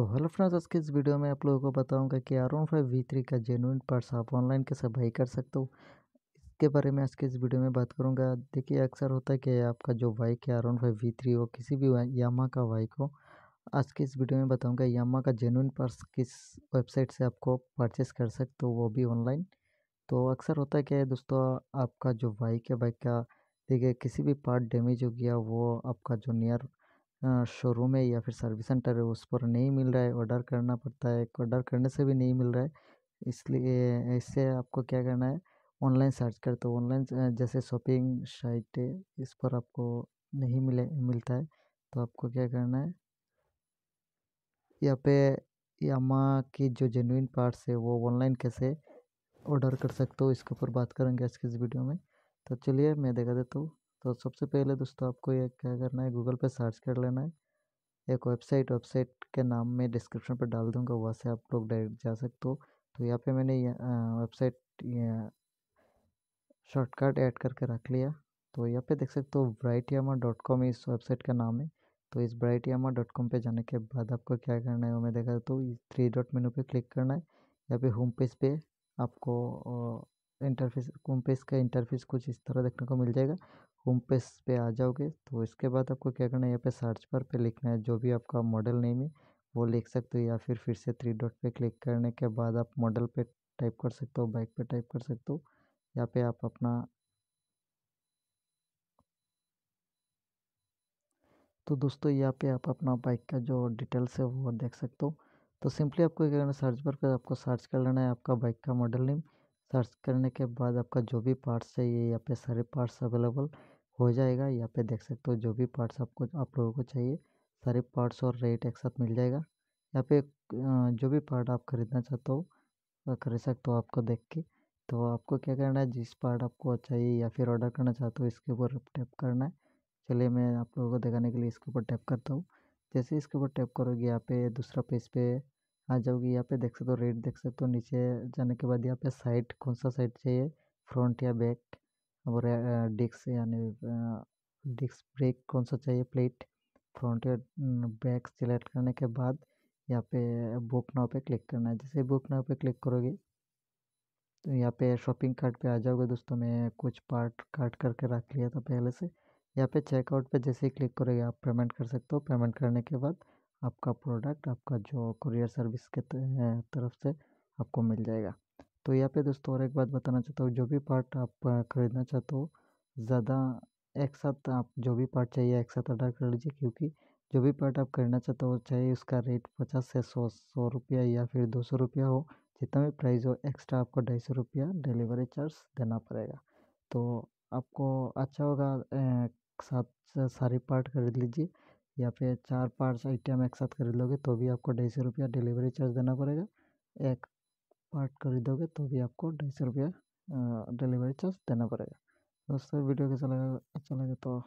तो hello friends आज के इस वीडियो में आप लोगों को बताऊंगा कि R one five V three का जेनुइन पार्ट्स आप ऑनलाइन कैसे बाई कर सकते हो इसके बारे में आज के इस वीडियो में बात करूंगा देखिए अक्सर होता है कि आपका जो बाइक है R one five V three हो किसी भी यामा का बाइक हो आज के इस वीडियो में बताऊँगा यामा का जेनुइन पार्ट्स किस वेबसाइट से आपको परचेस कर सकते हो वो भी ऑनलाइन तो अक्सर होता है दोस्तों आपका जो बाइक है बाइक का देखिए किसी भी पार्ट डैमेज हो गया वो आपका जो नियर शोरूम है या फिर सर्विस सेंटर है उस पर नहीं मिल रहा है ऑर्डर करना पड़ता है ऑर्डर करने से भी नहीं मिल रहा है इसलिए इससे आपको क्या करना है ऑनलाइन सर्च कर तो ऑनलाइन जैसे शॉपिंग साइट है इस पर आपको नहीं मिले मिलता है तो आपको क्या करना है यहाँ पे यामा की जो जेनुइन पार्ट्स है वो ऑनलाइन कैसे ऑर्डर कर सकते हो इसके ऊपर बात करेंगे आज के इस वीडियो में तो चलिए मैं देखा देता हूँ तो सबसे पहले दोस्तों आपको ये क्या करना है गूगल पे सर्च कर लेना है एक वेबसाइट वेबसाइट के नाम में डिस्क्रिप्शन पर डाल दूंगा वहाँ से आप लोग डायरेक्ट जा सकते हो तो यहाँ पे मैंने वेबसाइट शॉर्टकट ऐड करके रख लिया तो यहाँ पे देख सकते हो ब्राइट यामा डॉट कॉम इस वेबसाइट का नाम है तो इस ब्राइट यामा डॉट कॉम पर जाने के बाद आपको क्या करना है वो मैं देखा तो थ्री डॉट मेनू पे क्लिक करना है या फिर होम पेज पे आपको इंटरफेस होम पेज का इंटरफेस कुछ इस तरह देखने को मिल जाएगा होम पेज पे आ जाओगे तो इसके बाद आपको क्या करना है यहाँ पे सर्च पर पे लिखना है जो भी आपका मॉडल नेम है वो लिख सकते हो या फिर फिर से थ्री डॉट पे क्लिक करने के बाद आप मॉडल पे टाइप कर सकते हो बाइक पे टाइप कर सकते हो यहाँ पे आप अपना तो दोस्तों यहाँ पे आप अपना बाइक का जो डिटेल्स है वो देख सकते हो तो सिंपली आपको क्या करना सर्च पर आपको सर्च कर लेना है आपका बाइक का मॉडल नेम सर्च करने के बाद आपका जो भी पार्ट्स चाहिए यहाँ पे सारे पार्ट्स अवेलेबल हो जाएगा यहाँ पे देख सकते हो जो भी पार्ट्स आपको आप लोगों को चाहिए सारे पार्ट्स और रेट एक साथ मिल जाएगा यहाँ पे जो भी पार्ट आप खरीदना चाहते हो खरीद सकते हो आपको देख के तो आपको क्या करना है जिस पार्ट आपको अच्छा चाहिए या फिर ऑर्डर करना चाहते हो इसके ऊपर टैप करना है चलिए मैं आप लोगों को दिखाने के लिए इसके ऊपर टैप करता हूँ जैसे इसके ऊपर टैप करोगे यहाँ पे दूसरा पेज पे आ जाओगे यहाँ पे देख सकते हो रेट देख सकते हो नीचे जाने के बाद यहाँ पे साइड कौन सा साइड चाहिए फ्रंट या बैक और डिस्क यानी डिस्क ब्रेक कौन सा चाहिए प्लेट फ्रंट या बैक सिलेक्ट करने के बाद यहाँ पे बुक नाव पे क्लिक करना है जैसे बुक नाव पे क्लिक करोगे तो यहाँ पे शॉपिंग कार्ट पे आ जाओगे दोस्तों मैं कुछ पार्ट काट करके रख लिया था पहले से यहाँ पे चेकआउट पे जैसे ही क्लिक करोगे आप पेमेंट कर सकते हो पेमेंट करने के बाद आपका प्रोडक्ट आपका जो कुरियर सर्विस के तरफ से आपको मिल जाएगा तो यहाँ पे दोस्तों और एक बात बताना चाहता हूँ जो भी पार्ट आप ख़रीदना चाहते हो ज़्यादा एक साथ आप जो भी पार्ट चाहिए एक साथ ऑर्डर कर लीजिए क्योंकि जो भी पार्ट आप खरीदना चाहते हो चाहे उसका रेट पचास से सौ सौ रुपया या फिर दो सौ रुपया हो जितना भी प्राइस हो एक्स्ट्रा आपको ढाई सौ रुपया डिलीवरी चार्ज देना पड़ेगा तो आपको अच्छा होगा साथ सारे पार्ट खरीद लीजिए या फिर चार पार्ट्स आइटम एक साथ खरीदोगे तो भी आपको ढाई सौ रुपया डिलीवरी चार्ज देना पड़ेगा एक पार्ट खरीदोगे तो भी आपको ढाई सौ रुपया डिलीवरी चार्ज देना पड़ेगा दोस्तों वीडियो कैसा लगा अच्छा लगे तो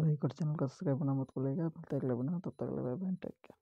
लाइक और चैनल का सब्सक्राइब करना मत भूलिएगा मिलते अगले बना तब तक बाय बाय टेक केयर